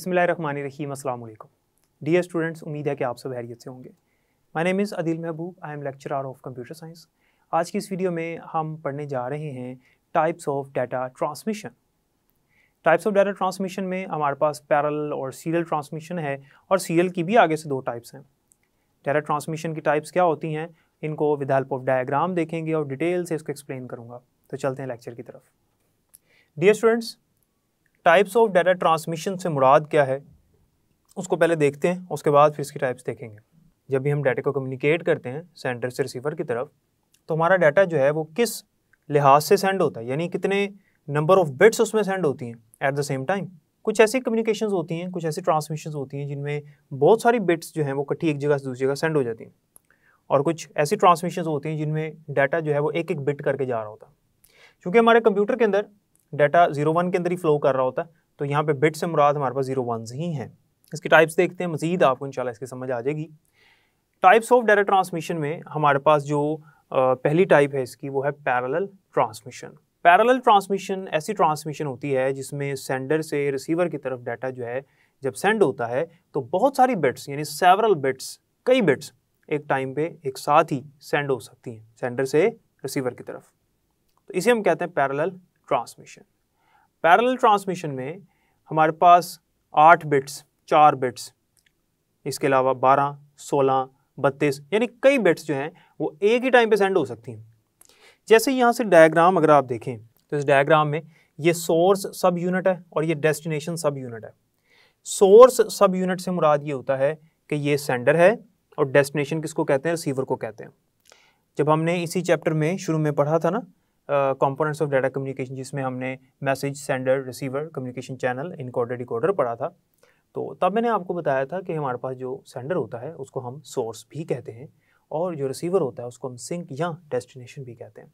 असल D dear students उम्मीद है कि आप सब हैरियत से होंगे my name is Adil Mehboob I am lecturer of computer science आज की इस वीडियो में हम पढ़ने जा रहे हैं types of data transmission types of data transmission में हमारे पास पैरल और सीरियल ट्रांसमिशन है और सीरियल की भी आगे से दो टाइप्स हैं डाटा ट्रांसमिशन की टाइप्स क्या होती हैं इनको विद हेल्प ऑफ डायाग्राम देखेंगे और डिटेल से इसको एक्सप्लेन करूँगा तो चलते हैं लेक्चर की तरफ dear students types of data transmission से मुराद क्या है उसको पहले देखते हैं उसके बाद फिर इसकी टाइप्स देखेंगे जब भी हम डाटा को कम्युनिकेट करते हैं सेंडर से रिसीवर की तरफ तो हमारा डाटा जो है वो किस लिहाज से सेंड होता है यानी कितने नंबर ऑफ बिट्स उसमें सेंड होती हैं एट द सेम टाइम कुछ ऐसी कम्युनिकेशन होती हैं कुछ ऐसी ट्रांसमिशन होती हैं जिनमें बहुत सारी बिट्स जो हैं वो कट्ठी एक जगह से दूसरी जगह सेंड हो जाती हैं और कुछ ऐसी ट्रांसमिशन होती हैं जिनमें डाटा जो है वो एक एक बिट करके जा रहा होता है क्योंकि हमारे कंप्यूटर के अंदर डाटा जीरो वन के अंदर ही फ्लो कर रहा होता है तो यहाँ पे बिट से मुराद हमारे पास जीरो वन ही हैं इसके टाइप्स देखते हैं मजीद आपको इंशाल्लाह इसकी समझ आ जाएगी टाइप्स ऑफ डाटा ट्रांसमिशन में हमारे पास जो पहली टाइप है इसकी वो है पैरल ट्रांसमिशन पैरल ट्रांसमिशन ऐसी ट्रांसमिशन होती है जिसमें सेंडर से रिसीवर की तरफ डाटा जो है जब सेंड होता है तो बहुत सारी बिट्स यानी सेवरल बिट्स कई बिट्स एक टाइम पे एक साथ ही सेंड हो सकती हैं सेंडर से रिसीवर की तरफ तो इसे हम कहते हैं पैरेलल ट्रांसमिशन पैरेलल ट्रांसमिशन में हमारे पास आठ बिट्स चार बिट्स इसके अलावा बारह सोलह बत्तीस यानी कई बिट्स जो हैं वो एक ही टाइम पे सेंड हो सकती हैं जैसे यहाँ से डायग्राम अगर आप देखें तो इस डायग्राम में ये सोर्स सब यूनिट है और ये डेस्टिनेशन सब यूनिट है सोर्स सब यूनिट से मुराद ये होता है कि ये सेंडर है और डेस्टिनेशन किसको कहते हैं रिसीवर को कहते हैं जब हमने इसी चैप्टर में शुरू में पढ़ा था ना कंपोनेंट्स ऑफ डाटा कम्युनिकेशन जिसमें हमने message sender receiver communication channel encoder decoder पढ़ा था तो तब मैंने आपको बताया था कि हमारे पास जो सेंडर होता है उसको हम सोर्स भी कहते हैं और जो रिसीवर होता है उसको हम सिंक या डेस्टिनेशन भी कहते हैं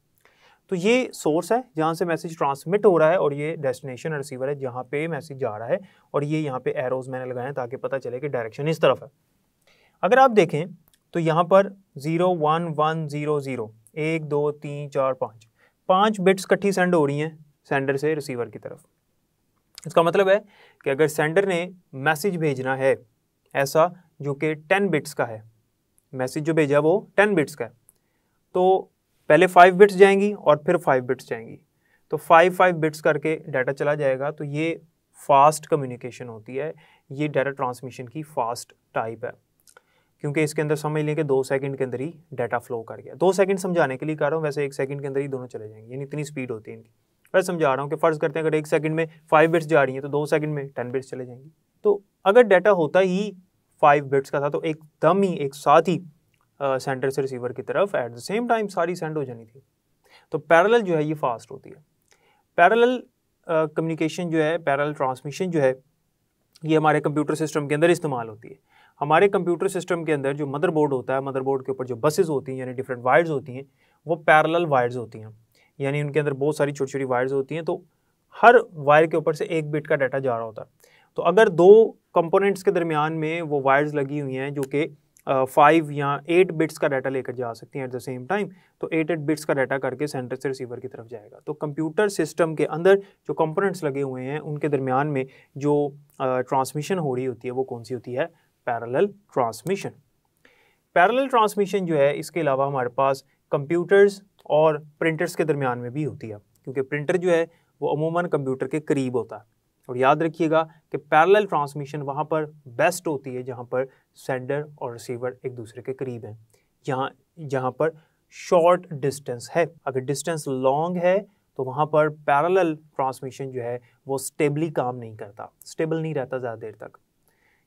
तो ये सोर्स है जहाँ से मैसेज ट्रांसमिट हो रहा है और ये डेस्टिनेशन रिसीवर है जहाँ पे मैसेज जा रहा है और ये यहाँ पे एरोज मैंने लगाए हैं ताकि पता चले कि डायरेक्शन इस तरफ है अगर आप देखें तो यहाँ पर zero one one zero zero एक दो तीन चार पाँच पाँच बिट्स इकट्ठी सेंड हो रही हैं सेंडर से रिसीवर की तरफ इसका मतलब है कि अगर सेंडर ने मैसेज भेजना है ऐसा जो कि टेन बिट्स का है मैसेज जो भेजा वो टेन बिट्स का है तो पहले फाइव बिट्स जाएंगी और फिर फाइव बिट्स जाएंगी तो फाइव फाइव बिट्स करके डाटा चला जाएगा तो ये फास्ट कम्युनिकेशन होती है ये डाटा ट्रांसमिशन की फास्ट टाइप है क्योंकि इसके अंदर समझ लें कि दो सेकंड के अंदर ही डाटा फ्लो कर गया दो सेकंड समझाने के लिए कह रहा हूँ वैसे एक सेकंड के अंदर ही दोनों चले जाएंगे यानी इतनी स्पीड होती है इनकी वैसे समझा रहा हूँ कि फ़र्ज़ करते हैं अगर एक सेकंड में फाइव बिट्स जा रही हैं तो दो सेकंड में टेन बिट्स चले जाएंगी तो अगर डाटा होता ही फाइव बिट्स का था तो एकदम ही एक साथ ही सेंटर से रिसीवर की तरफ एट द सेम टाइम सारी सेंड हो जानी थी तो पैरल जो है ये फास्ट होती है पैरल कम्युनिकेशन जो है पैरल ट्रांसमिशन जो है ये हमारे कंप्यूटर सिस्टम के अंदर इस्तेमाल होती है हमारे कंप्यूटर सिस्टम के अंदर जो मदरबोर्ड होता है मदरबोर्ड के ऊपर जो बसेस होती हैं यानी डिफरेंट वायर्स होती हैं वो पैरल वायर्स होती हैं यानी उनके अंदर बहुत सारी छोटी छोटी वायर्स होती हैं तो हर वायर के ऊपर से एक बिट का डाटा जा रहा होता है तो अगर दो कंपोनेंट्स के दरमियान में वो वायर्स लगी हुई हैं जो कि फाइव या एट बिट्स का डाटा लेकर जा सकती हैं एट द सेम टाइम तो एट एट बिट्स का डाटा करके सेंटर से रिसीवर की तरफ जाएगा तो कंप्यूटर सिस्टम के अंदर जो कंपोनेंट्स लगे हुए हैं उनके दरमियान में जो ट्रांसमिशन uh, हो रही होती है वो कौन सी होती है पैरेलल ट्रांसमिशन पैरेलल ट्रांसमिशन जो है इसके अलावा हमारे पास कंप्यूटर्स और प्रिंटर्स के दरमियान में भी होती है क्योंकि प्रिंटर जो है वो अमूमन कंप्यूटर के करीब होता है और याद रखिएगा कि पैरेलल ट्रांसमिशन वहाँ पर बेस्ट होती है जहाँ पर सेंडर और रिसीवर एक दूसरे के करीब हैं यहाँ जहाँ पर शॉर्ट डिस्टेंस है अगर डिस्टेंस लॉन्ग है तो वहाँ पर पैरेलल ट्रांसमिशन जो है वो स्टेबली काम नहीं करता स्टेबल नहीं रहता ज़्यादा देर तक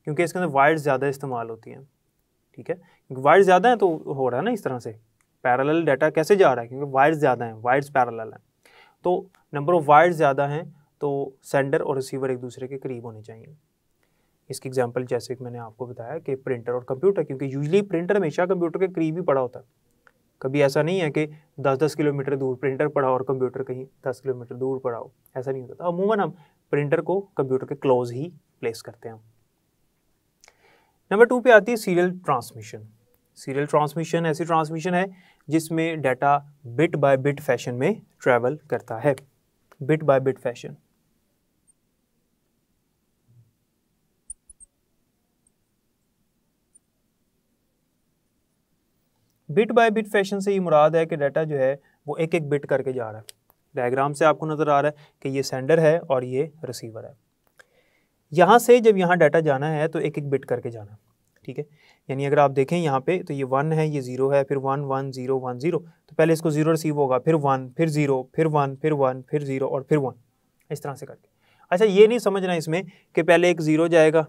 क्योंकि इसके अंदर वायर्स ज़्यादा इस्तेमाल होती हैं ठीक है क्योंकि वायर्स ज़्यादा हैं तो हो रहा है ना इस तरह से पैरेलल डाटा कैसे जा रहा है क्योंकि वायर्स ज़्यादा हैं वायर्स पैरेलल हैं तो नंबर ऑफ़ वायर्स ज़्यादा हैं तो सेंडर और रिसीवर एक दूसरे के करीब होने चाहिए इसकी एग्जाम्पल जैसे कि मैंने आपको बताया कि प्रिंटर और कंप्यूटर क्योंकि यूजली प्रिंटर हमेशा कंप्यूटर के करीब ही पड़ा होता है कभी ऐसा नहीं है कि 10-10 किलोमीटर दूर प्रिंटर पड़ा और कंप्यूटर कहीं 10 किलोमीटर दूर पड़ा हो ऐसा नहीं होता तो अमूमन हम प्रिंटर को कंप्यूटर के क्लोज ही प्लेस करते हैं नंबर टू पे आती है सीरियल ट्रांसमिशन सीरियल ट्रांसमिशन ऐसी ट्रांसमिशन है जिसमें data bit by bit fashion में ट्रैवल करता है bit by bit fashion bit by bit fashion से ये मुराद है कि डाटा जो है वो एक एक बिट करके जा रहा है डायग्राम से आपको नज़र आ रहा है कि ये सेंडर है और ये रिसीवर है यहाँ से जब यहाँ डाटा जाना है तो एक एक बिट करके जाना ठीक है यानी अगर आप देखें यहाँ पे तो ये वन है ये ज़ीरो है फिर one one zero one zero तो पहले इसको ज़ीरो रिसीव होगा फिर वन फिर ज़ीरो फिर वन फिर वन फिर ज़ीरो और फिर वन इस तरह से करके अच्छा ये नहीं समझना इसमें कि पहले एक ज़ीरो जाएगा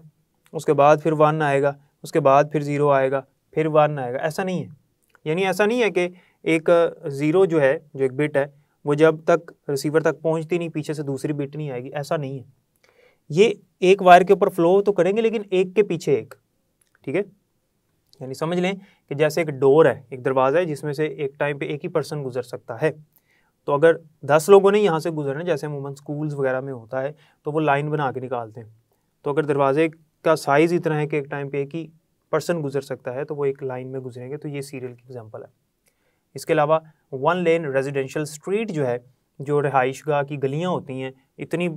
उसके बाद फिर वन आएगा उसके बाद फिर ज़ीरो आएगा फिर वन आएगा ऐसा नहीं है यानी ऐसा नहीं है कि एक ज़ीरो जो है जो एक बिट है वो जब तक रिसीवर तक पहुँचती नहीं पीछे से दूसरी बिट नहीं आएगी ऐसा नहीं है ये एक वायर के ऊपर फ्लो तो करेंगे लेकिन एक के पीछे एक ठीक है यानी समझ लें कि जैसे एक डोर है एक दरवाज़ा है जिसमें से एक टाइम पे एक ही पर्सन गुजर सकता है तो अगर दस लोगों ने यहाँ से गुजरना जैसे अमूमन स्कूल्स वगैरह में होता है तो वो लाइन बना के निकालते हैं तो अगर दरवाजे का साइज़ इतना है कि एक टाइम पे एक ही पर्सन गुजर सकता है तो वो एक लाइन में गुजरेंगे तो ये सीरियल की एग्जाम्पल है इसके अलावा वन लेन रेजिडेंशियल स्ट्रीट जो है जो रिहाइश गाह की गलियाँ होती हैं इतनी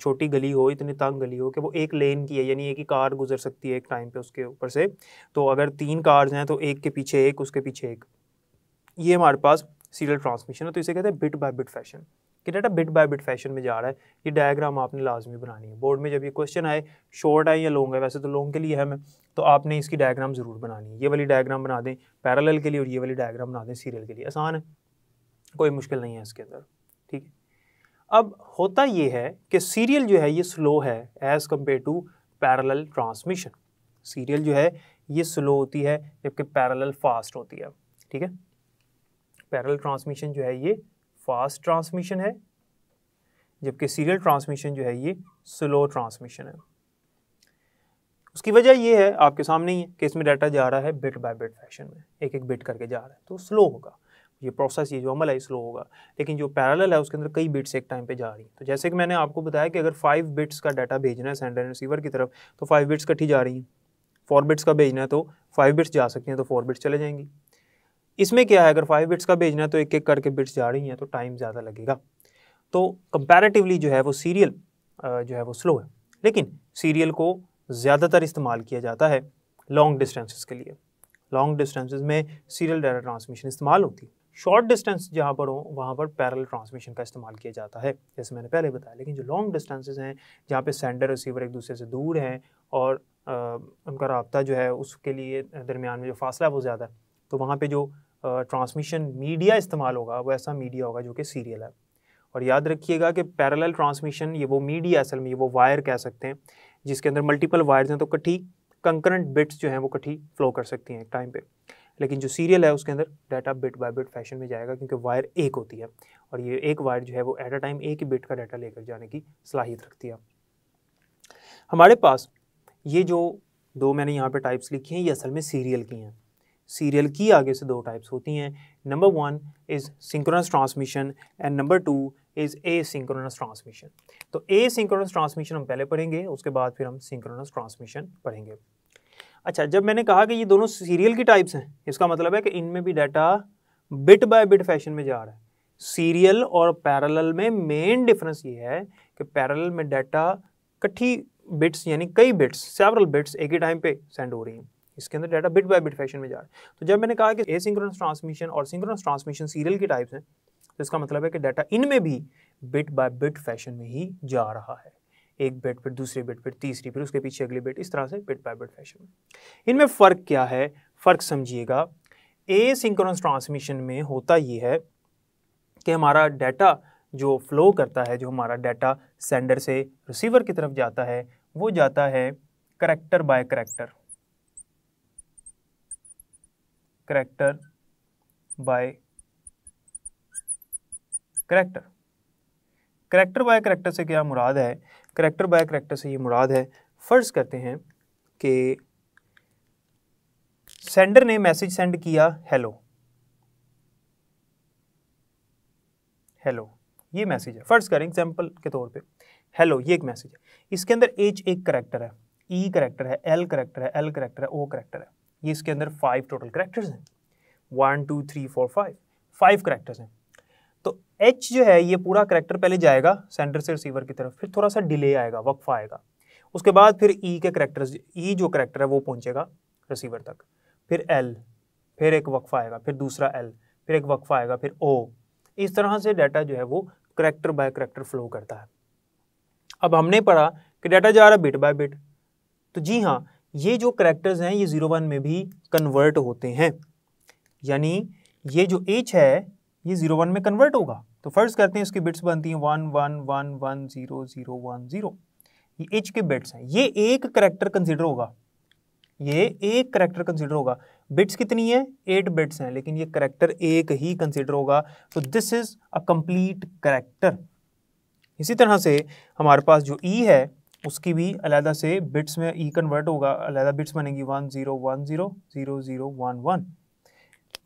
छोटी गली हो इतनी तंग गली हो कि वो एक लेन की है यानी एक ही कार गुजर सकती है एक टाइम पे उसके ऊपर से तो अगर तीन कार्स हैं तो एक के पीछे एक उसके पीछे एक ये हमारे पास सीरियल ट्रांसमिशन है तो इसे कहते हैं बिट बाय बिट फैशन कि data bit by bit fashion में जा रहा है ये डायग्राम आपने लाजमी बनानी है बोर्ड में जब ये क्वेश्चन आए शॉर्ट आए या लॉन्ग है वैसे तो लॉन्ग के लिए है मैं तो आपने इसकी डायग्राम ज़रूर बनानी है ये वाली डायग्राम बना दें पैरेलल के लिए और ये वाली डायग्राम बना दें सीरियल के लिए आसान है कोई मुश्किल नहीं है इसके अंदर ठीक है अब होता ये है कि सीरियल जो है ये स्लो है as compare to parallel transmission serial जो है ये स्लो होती है जबकि पैरल फास्ट होती है ठीक है पैरल ट्रांसमिशन जो है ये फास्ट ट्रांसमिशन है जबकि सीरियल ट्रांसमिशन जो है ये स्लो ट्रांसमिशन है उसकी वजह ये है आपके सामने ही है कि इसमें डाटा जा रहा है बिट बाय बिट फैशन में एक एक बिट करके जा रहा है तो स्लो होगा ये प्रोसेस ये जो अमल है स्लो होगा लेकिन जो पैरल है उसके अंदर कई बिट्स एक टाइम पे जा रही हैं तो जैसे कि मैंने आपको बताया कि अगर फाइव बिट्स का डाटा भेजना है सेंडर एंड रिसीवर की तरफ तो फाइव बिट्स कट्ठी जा रही हैं फोर बिट्स का भेजना है तो फाइव बिट्स जा सकती हैं तो फोर बिट्स चले जाएंगी इसमें क्या है अगर फाइव बिट्स का भेजना है तो एक एक करके बिट्स जा रही हैं तो टाइम ज़्यादा लगेगा तो कंपेरेटिवली जो है वो सीरियल जो है वो स्लो है लेकिन सीरियल को ज़्यादातर इस्तेमाल किया जाता है लॉन्ग डिस्टेंसेस के लिए लॉन्ग डिस्टेंसेस में सीरियल डाटा ट्रांसमिशन इस्तेमाल होती है शॉर्ट डिस्टेंस जहाँ पर हो वहाँ पर पैरल ट्रांसमिशन का इस्तेमाल किया जाता है जैसे मैंने पहले बताया लेकिन जो लॉन्ग डिस्टेंसेज हैं जहाँ पे सेंडर रिसीवर एक दूसरे से दूर हैं और आ, उनका रबता जो है उसके लिए दरमियान में जो फासला है वो ज़्यादा है तो वहाँ पर जो ट्रांसमिशन मीडिया इस्तेमाल होगा वो ऐसा मीडिया होगा जो कि सीरियल है और याद रखिएगा कि पैरल ट्रांसमिशन ये वो मीडिया असल में ये वो वायर कह सकते हैं जिसके अंदर मल्टीपल वायर्स हैं तो कट्ठी कंकरेंट बिट्स जो हैं वो कट्ठी फ्लो कर सकती हैं एक टाइम पे लेकिन जो सीरियल है उसके अंदर data bit by bit fashion में जाएगा क्योंकि वायर एक होती है और ये एक वायर जो है वो एट अ टाइम एक ही बिट का डाटा लेकर जाने की सलाहियत रखती है हमारे पास ये जो दो मैंने यहाँ पे टाइप्स लिखी हैं ये असल में सीरियल की हैं सीरियल की आगे से दो टाइप्स होती हैं number one is synchronous transmission and number two is asynchronous transmission तो ए सिंक्रोनस ट्रांसमिशन हम पहले पढ़ेंगे उसके बाद फिर हम सिंक्रोनस ट्रांसमिशन पढ़ेंगे अच्छा जब मैंने कहा कि ये दोनों सीरियल की टाइप्स हैं इसका मतलब है कि इनमें भी data bit by bit fashion में जा रहा है सीरियल और पैरेलल में मेन डिफरेंस ये है कि पैरेलल में डाटा कट्ठी बिट्स यानी कई बिट्स सेवरल बिट्स एक ही टाइम पे सेंड हो रही हैं इसके अंदर data bit by bit fashion में जा रहा है तो जब मैंने कहा कि एसिंक्रोनस ट्रांसमिशन और सिंक्रोनस ट्रांसमिशन सीरियल की टाइप्स हैं तो इसका मतलब है कि डाटा इनमें भी बिट बाय बिट फैशन में ही जा रहा है एक बेड फिर दूसरे बेड फिर तीसरी फिर उसके पीछे अगली बेड इस तरह से बेड बाय बेड फैशन में इनमें फ़र्क क्या है फ़र्क समझिएगा ए सिंक्रोनस ट्रांसमिशन में होता ये है कि हमारा डाटा जो फ्लो करता है जो हमारा डाटा सेंडर से रिसीवर की तरफ जाता है वो जाता है character by character character by character character by character से क्या मुराद है करैक्टर बाय करैक्टर से ये मुराद है फ़र्ज़ करते हैं कि सेंडर ने मैसेज सेंड किया हेलो हेलो ये मैसेज है फ़र्ज़ करें एग्जांपल के तौर पे हेलो ये एक मैसेज है इसके अंदर एच एक करैक्टर है ई e करैक्टर है एल करैक्टर है एल करैक्टर है ओ करैक्टर है ये इसके अंदर फाइव टोटल करेक्टर्स हैं one two three four five five characters हैं तो एच जो है ये पूरा करेक्टर पहले जाएगा सेंटर से रिसीवर की तरफ फिर थोड़ा सा डिले आएगा वक्फा आएगा उसके बाद फिर ई e के करेक्टर ई e जो करेक्टर है वो पहुंचेगा रिसीवर तक फिर एल फिर एक वक्फा आएगा फिर दूसरा एल फिर एक वक्फा आएगा फिर ओ इस तरह से डाटा जो है वो करेक्टर बाय करेक्टर फ्लो करता है अब हमने पढ़ा कि डाटा जा रहा है बिट बाय बिट तो जी हाँ ये जो करेक्टर्स हैं ये ज़ीरो वन में भी कन्वर्ट होते हैं यानी ये जो एच है ये जीरो वन में कन्वर्ट होगा तो फर्ज करते हैं उसकी बिट्स बनती हैं one one one one zero zero one zero ये एच के बिट्स हैं ये एक करेक्टर कंसिडर होगा ये एक करेक्टर कंसिडर होगा बिट्स कितनी है एट बिट्स हैं लेकिन ये करेक्टर एक ही कंसिडर होगा तो this is a complete character इसी तरह से हमारे पास जो ई e है उसकी भी अलहदा से बिट्स में ई e कन्वर्ट होगा अलहदा बिट्स बनेगी one zero one zero zero zero one one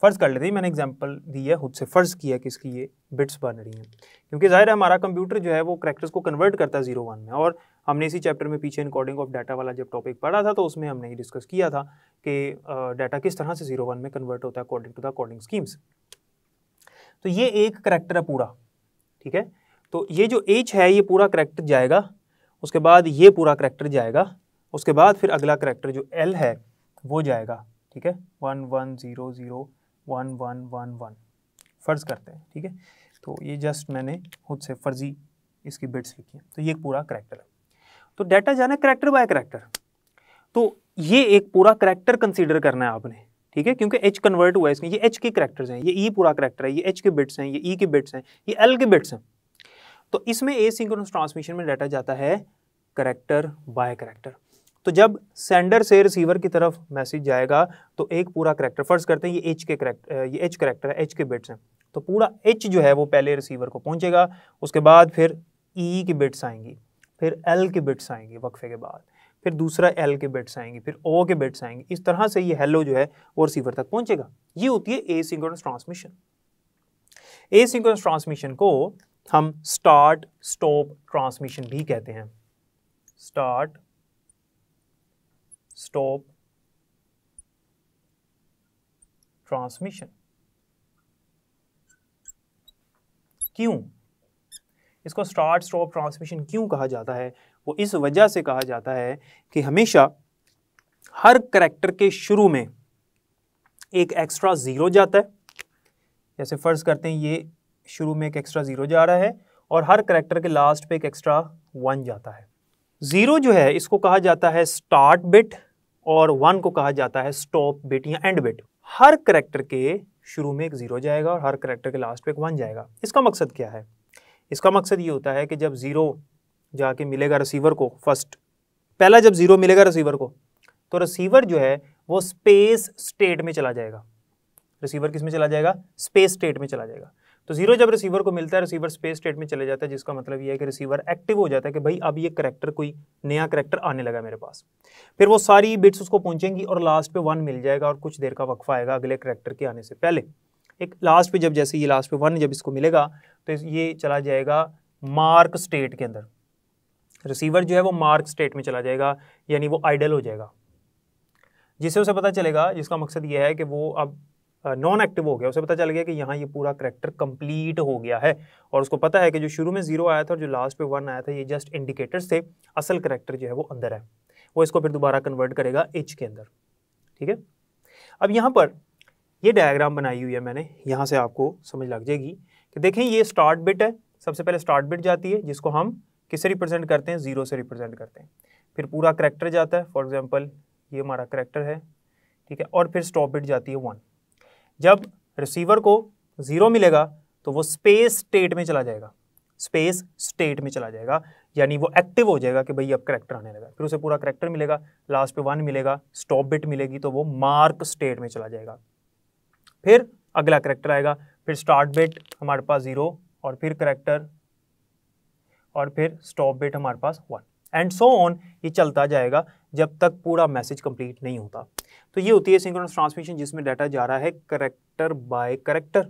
फ़र्ज़ कर लेते हैं मैंने एग्जांपल दी है खुद से फ़र्ज़ किया कि इसकी ये बिट्स बन रही हैं क्योंकि ज़ाहिर है हमारा कंप्यूटर जो है वो करेक्टर्स को कन्वर्ट करता है जीरो वन में और हमने इसी चैप्टर में पीछे इनकॉर्डिंग ऑफ डाटा वाला जब टॉपिक पढ़ा था तो उसमें हमने ये डिस्कस किया था कि डाटा किस तरह से जीरो वन में कन्वर्ट होता है according to the according schemes तो ये एक करेक्टर है पूरा ठीक है तो ये जो एच है ये पूरा करेक्टर जाएगा उसके बाद ये पूरा करेक्टर जाएगा उसके बाद फिर अगला करेक्टर जो एल है वो जाएगा ठीक है one one zero zero one one one one फ़र्ज़ करते हैं ठीक है तो ये जस्ट मैंने खुद से फर्जी इसकी बिट्स लिखी हैं तो ये पूरा करैक्टर है तो डाटा जाना करेक्टर बाय करैक्टर तो ये एक पूरा करैक्टर कंसीडर करना है आपने ठीक है क्योंकि एच कन्वर्ट हुआ है इसमें ये एच के करैक्टर्स हैं ये ई e पूरा करैक्टर है ये एच के बिट्स हैं ये ई e के बिट्स हैं ये एल के बिट्स हैं तो इसमें ए सिंक्रोनस ट्रांसमिशन में डाटा जाता है करेक्टर बाय करेक्टर तो जब सेंडर से रिसीवर की तरफ मैसेज जाएगा तो एक पूरा करेक्टर फर्ज करते हैं ये एच के करेक्टर ये एच करेक्टर है एच के बिट्स हैं तो पूरा एच जो है वो पहले रिसीवर को पहुंचेगा उसके बाद फिर ई e की बिट्स आएंगी फिर एल की बिट्स आएंगी वक्फे के बाद फिर दूसरा एल के बिट्स आएंगे फिर ओ के बिट्स आएंगे इस तरह से ये हेलो जो है वो रिसीवर तक पहुंचेगा ये होती है asynchronous transmission asynchronous transmission को हम स्टार्ट स्टॉप ट्रांसमिशन भी कहते हैं स्टार्ट stop ट्रांसमिशन क्यों इसको स्टार्ट स्टॉप ट्रांसमिशन क्यों कहा जाता है वो इस वजह से कहा जाता है कि हमेशा हर करैक्टर के शुरू में एक एक्स्ट्रा ज़ीरो जाता है जैसे फ़र्ज़ करते हैं ये शुरू में एक एक्स्ट्रा ज़ीरो जा रहा है और हर करैक्टर के लास्ट पे एक एक्स्ट्रा वन जाता है ज़ीरो जो है इसको कहा जाता है स्टार्ट बिट और वन को कहा जाता है स्टॉप बिट या एंड बिट हर करेक्टर के शुरू में एक ज़ीरो जाएगा और हर करेक्टर के लास्ट में एक वन जाएगा इसका मकसद क्या है इसका मकसद ये होता है कि जब ज़ीरो जाके मिलेगा रिसीवर को फर्स्ट पहला जब ज़ीरो मिलेगा रिसीवर को तो रिसीवर जो है वो स्पेस स्टेट में चला जाएगा रिसीवर किस में चला जाएगा स्पेस स्टेट में चला जाएगा तो जीरो जब रिसीवर को मिलता है रिसीवर स्पेस स्टेट में चले जाता है जिसका मतलब यह है कि रिसीवर एक्टिव हो जाता है कि भाई अब ये करेक्टर कोई नया करेक्टर आने लगा मेरे पास फिर वो सारी बिट्स उसको पहुंचेंगी और लास्ट पे वन मिल जाएगा और कुछ देर का वक्फा आएगा अगले करेक्टर के आने से पहले एक लास्ट पे जब जैसे ये लास्ट पे वन जब इसको मिलेगा तो ये चला जाएगा मार्क स्टेट के अंदर रिसीवर जो है वो मार्क स्टेट में चला जाएगा यानी वो आइडल हो जाएगा जिससे उसे पता चलेगा जिसका मकसद ये है कि वो अब नॉन एक्टिव हो गया उसे पता चल गया कि यहाँ ये पूरा करेक्टर कंप्लीट हो गया है और उसको पता है कि जो शुरू में जीरो आया था और जो लास्ट पे वन आया था ये जस्ट इंडिकेटर्स थे असल करेक्टर जो है वो अंदर है वो इसको फिर दोबारा कन्वर्ट करेगा एच के अंदर ठीक है अब यहाँ पर ये डायग्राम बनाई हुई है मैंने यहाँ से आपको समझ लग जाएगी कि देखें ये स्टार्ट बिट है सबसे पहले स्टार्ट बिट जाती है जिसको हम किससे रिप्रेजेंट करते हैं ज़ीरो से रिप्रेजेंट करते हैं फिर पूरा करेक्टर जाता है फॉर एग्ज़ाम्पल ये हमारा करेक्टर है ठीक है और फिर स्टॉप बिट जाती है वन जब रिसीवर को ज़ीरो मिलेगा तो वो स्पेस स्टेट में चला जाएगा स्पेस स्टेट में चला जाएगा यानी वो एक्टिव हो जाएगा कि भाई अब करेक्टर आने लगा फिर उसे पूरा करेक्टर मिलेगा लास्ट पे वन मिलेगा स्टॉप बिट मिलेगी तो वो मार्क स्टेट में चला जाएगा फिर अगला करेक्टर आएगा फिर स्टार्ट बिट हमारे पास ज़ीरो और फिर करेक्टर और फिर स्टॉप बिट हमारे पास वन एंड सो ऑन ये चलता जाएगा जब तक पूरा मैसेज कंप्लीट नहीं होता तो ये होती है सिंक्रोनस ट्रांसमिशन जिसमें डाटा जा रहा है character by character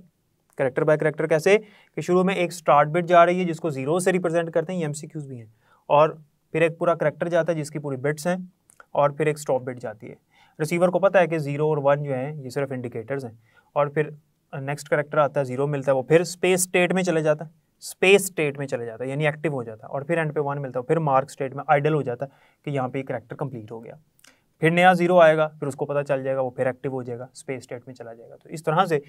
character by character कैसे कि शुरू में एक स्टार्ट बिट जा रही है जिसको जीरो से रिप्रेजेंट करते हैं एम भी हैं और फिर एक पूरा करेक्टर जाता है जिसकी पूरी बिट्स हैं और फिर एक स्टॉप बिट जाती है रिसीवर को पता है कि जीरो और वन जो है ये सिर्फ इंडिकेटर्स हैं और फिर नेक्स्ट करेक्टर आता है जीरो मिलता है वो फिर स्पेस स्टेट में चला जाता है स्पेस स्टेट में चला जाता है यानी एक्टिव हो जाता है और फिर एंड पे वन मिलता है फिर मार्क स्टेट में आइडल हो जाता है कि यहाँ पे करेक्टर कंप्लीट हो गया फिर नया जीरो आएगा फिर उसको पता चल जाएगा वो फिर एक्टिव हो जाएगा स्पेस स्टेट में चला जाएगा तो इस तरह से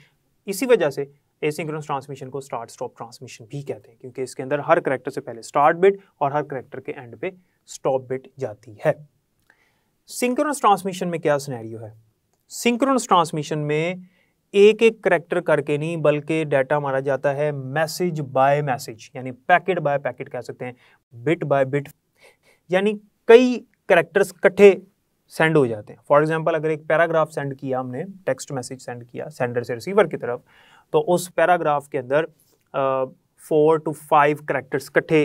इसी वजह से एसिंक्रोनस ट्रांसमिशन को स्टार्ट स्टॉप ट्रांसमिशन भी कहते हैं क्योंकि इसके अंदर हर करेक्टर से पहले स्टार्ट बिट और हर करेक्टर के एंड पे स्टॉप बिट जाती है सिंक्रोनस ट्रांसमिशन में क्या सिनेरियो है सिंक्रोनस ट्रांसमिशन में एक एक करेक्टर करके नहीं बल्कि डाटा मारा जाता है मैसेज बाय मैसेज यानी पैकेट बाय पैकेट कह सकते हैं बिट बाय बिट यानी कई करेक्टर्स इकट्ठे सेंड हो जाते हैं फॉर एग्जाम्पल अगर एक पैराग्राफ सेंड किया हमने टेक्स्ट मैसेज सेंड किया सेंडर से रिसीवर की तरफ तो उस पैराग्राफ के अंदर फोर टू फाइव करेक्टर्स कट्ठे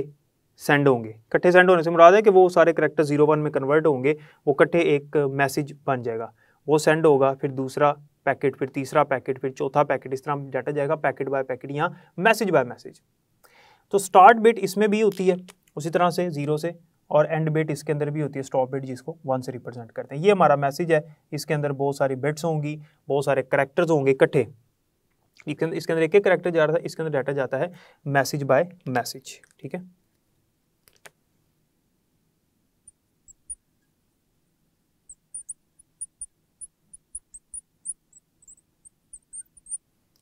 सेंड होंगे कट्ठे सेंड होने से मुराद है कि वो सारे करेक्टर जीरो वन में कन्वर्ट होंगे वो कट्ठे एक मैसेज बन जाएगा वो सेंड होगा फिर दूसरा पैकेट फिर तीसरा पैकेट फिर चौथा पैकेट इस तरह डाटा जाएगा पैकेट बाय पैकेट यहाँ मैसेज बाय मैसेज तो स्टार्ट बिट इसमें भी होती है उसी तरह से ज़ीरो से और एंड बेट इसके अंदर भी होती है स्टॉप बेट जिसको वन से रिप्रेजेंट करते हैं ये हमारा मैसेज है इसके अंदर बहुत सारी बेट्स होंगी बहुत सारे करेक्टर्स होंगे इकट्ठे इसके अंदर एक एक करेक्टर जा रहा था इसके अंदर डाटा जाता है मैसेज बाय मैसेज ठीक है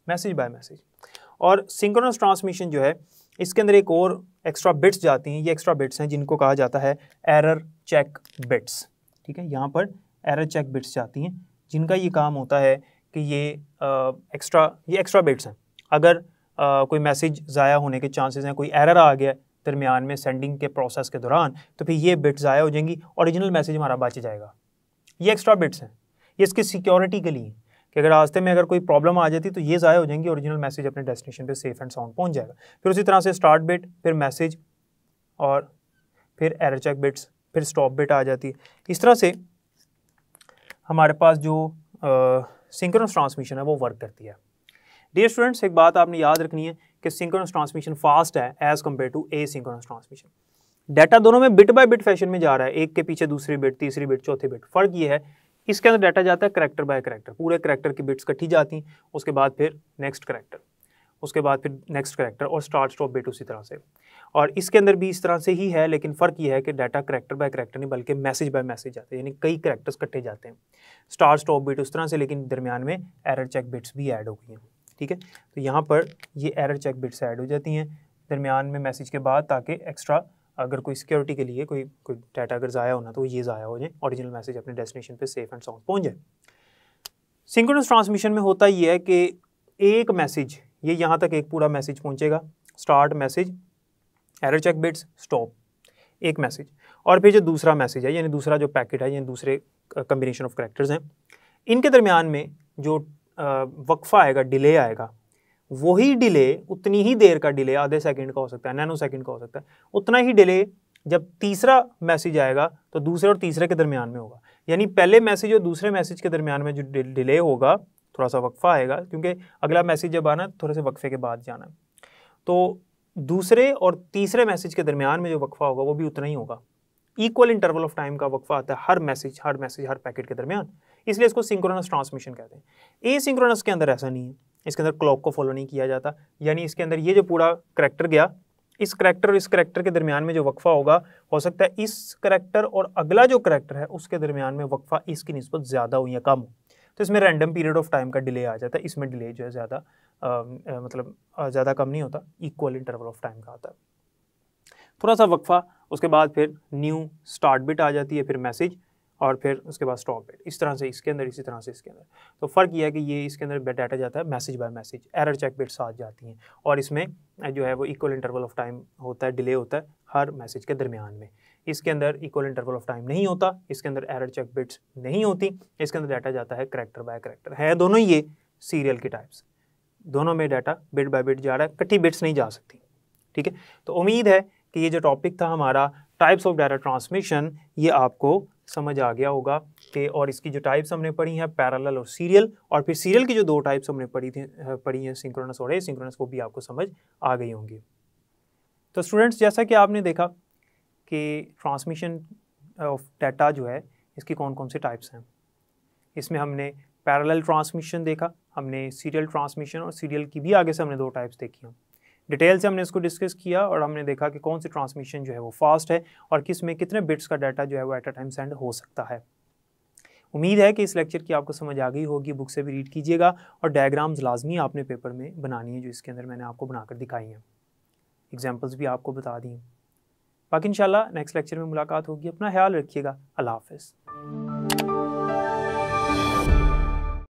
मैसेज बाय मैसेज और सिंक्रोनस ट्रांसमिशन जो है इसके अंदर एक और एक्स्ट्रा बिट्स जाती हैं ये एक्स्ट्रा बिट्स हैं जिनको कहा जाता है एरर चेक बिट्स ठीक है यहाँ पर एरर चेक बिट्स जाती हैं जिनका ये काम होता है कि ये एक्स्ट्रा ये एक्स्ट्रा बिट्स हैं अगर आ, कोई मैसेज ज़ाया होने के चांसेस हैं कोई एरर आ गया दरमियान में सेंडिंग के प्रोसेस के दौरान तो फिर ये बिट्स ज़ाया हो जाएंगी ओरिजिनल मैसेज हमारा बच जाएगा ये एक्स्ट्रा बिट्स हैं ये इसकी सिक्योरिटी के लिए कि अगर रास्ते में अगर कोई प्रॉब्लम आ जाती तो ये ज़ाय हो जाएंगी ओरिजिनल मैसेज अपने डेस्टिनेशन पे सेफ एंड साउंड पहुंच जाएगा फिर उसी तरह से स्टार्ट बिट फिर मैसेज और फिर एरर चेक बिट्स फिर स्टॉप बिट आ जाती है इस तरह से हमारे पास जो सिंक्रोनस ट्रांसमिशन है वो वर्क करती है डियर स्टूडेंट्स एक बात आपने याद रखनी है कि सिंक्रोनस ट्रांसमिशन फास्ट है as compare to asynchronous transmission data दोनों में बिट बाय बिट फैशन में जा रहा है एक के पीछे दूसरी बिट तीसरी बिट चौथी बिट फर्क ये है इसके अंदर डाटा जाता है करेक्टर बाय करेक्टर पूरे करेक्टर की बिट्स कटी जाती हैं उसके बाद फिर नेक्स्ट करेक्टर उसके बाद फिर नेक्स्ट करेक्टर और स्टार्ट स्टॉप बिट उसी तरह से और इसके अंदर भी इस तरह से ही है लेकिन फ़र्क ये है कि डाटा करेक्टर बाय करेक्टर नहीं बल्कि मैसेज बाय मैसेज जाते हैं यानी कई करेक्टर्स कट्टे जाते हैं स्टार्ट स्टॉप बिट उस तरह से लेकिन दरमियान में एरर चेक बिट्स भी ऐड हो गई हैं ठीक है तो यहाँ पर ये एरर चेक बिट्स ऐड हो जाती हैं दरमियान में मैसेज के बाद ताकि एक्स्ट्रा अगर कोई सिक्योरिटी के लिए कोई कोई डाटा अगर ज़ाया होना तो ये ज़ाया हो जाए ओरिजिनल मैसेज अपने डेस्टिनेशन पे सेफ एंड साउंड पहुंच जाए सिंक्रोनस ट्रांसमिशन में होता ये है कि एक मैसेज ये यहाँ तक एक पूरा मैसेज पहुँचेगा start message error check bits stop एक मैसेज और फिर जो दूसरा मैसेज है यानी दूसरा जो पैकेट है यानी दूसरे कम्बिनेशन ऑफ करेक्टर्स हैं इनके दरमियान में जो वक्फा आएगा डिले आएगा वही डिले उतनी ही देर का डिले आधे सेकंड का हो सकता है नैनो सेकंड का हो सकता है उतना ही डिले जब तीसरा मैसेज आएगा तो दूसरे और तीसरे के दरमियान में होगा यानी पहले मैसेज और दूसरे मैसेज के दरमियान में जो डिले होगा थोड़ा सा वक्फा आएगा क्योंकि अगला मैसेज जब आना थोड़े से वक्फे के बाद जाना तो दूसरे और तीसरे मैसेज के दरमियान में जो वक्फा होगा वो भी उतना ही होगा इक्वल इंटरवल ऑफ टाइम का वक्फा आता है हर मैसेज हर मैसेज हर पैकेट के दरमियान इसलिए इसको सिंक्रोनस ट्रांसमिशन कहते हैं ए सिंक्रोनस के अंदर ऐसा नहीं है इसके अंदर क्लॉक को फॉलो नहीं किया जाता यानी इसके अंदर ये जो पूरा करैक्टर गया इस करैक्टर और इस करैक्टर के दरमियान में जो वक्फा होगा हो सकता है इस करैक्टर और अगला जो करैक्टर है उसके दरमियान में वक्फा इसकी नस्बत ज़्यादा हो या कम हो तो इसमें रैंडम पीरियड ऑफ टाइम का डिले आ जाता है इसमें डिले जो है ज़्यादा मतलब ज़्यादा कम नहीं होता इक्वल इंटरवल ऑफ टाइम का आता है थोड़ा सा वक्फा उसके बाद फिर न्यू स्टार्ट बिट आ जाती है फिर मैसेज और फिर उसके बाद स्टॉप बेट इस तरह से इसके अंदर इसी तरह से इसके अंदर तो फ़र्क यह है कि ये इसके अंदर डाटा जाता है message by message error check bits आ जाती हैं और इसमें जो है वो इक्वल इंटरवल ऑफ टाइम होता है डिले होता है हर मैसेज के दरमियान में इसके अंदर इक्वल इंटरवल ऑफ टाइम नहीं होता इसके अंदर एरर चेक बिट्स नहीं होती इसके अंदर डाटा जाता है करेक्टर बाय करेक्टर है दोनों ये सीरियल के टाइप्स दोनों में डाटा बिट बाय बिट जा रहा है इकट्ठी बिट्स नहीं जा सकती ठीक है तो उम्मीद है कि ये जो टॉपिक था हमारा टाइप्स ऑफ डाटा ट्रांसमिशन ये आपको समझ आ गया होगा कि और इसकी जो टाइप्स हमने पढ़ी हैं पैरेलल और सीरियल और फिर सीरियल की जो दो टाइप्स हमने पढ़ी थी पढ़ी हैं सिंक्रोनस और एसिंक्रोनस वो भी आपको समझ आ गई होंगी तो स्टूडेंट्स जैसा कि आपने देखा कि ट्रांसमिशन ऑफ डाटा जो है इसकी कौन कौन से टाइप्स हैं इसमें हमने पैरेलल ट्रांसमिशन देखा हमने सीरियल ट्रांसमिशन और सीरियल की भी आगे से हमने दो टाइप्स देखी हैं डिटेल से हमने इसको डिस्कस किया और हमने देखा कि कौन सी ट्रांसमिशन जो है वो फास्ट है और किस में कितने बिट्स का डाटा जो है वो एट अ टाइम सेंड हो सकता है उम्मीद है कि इस लेक्चर की आपको समझ आ गई होगी बुक से भी रीड कीजिएगा और डायग्राम्स लाजमी आपने पेपर में बनानी है जो इसके अंदर मैंने आपको बनाकर दिखाई हैं एग्जाम्पल्स भी आपको बता दी बाकी इंशाल्लाह नेक्स्ट लेक्चर में मुलाकात होगी अपना ख्याल रखिएगा अल्लाह हाफिज़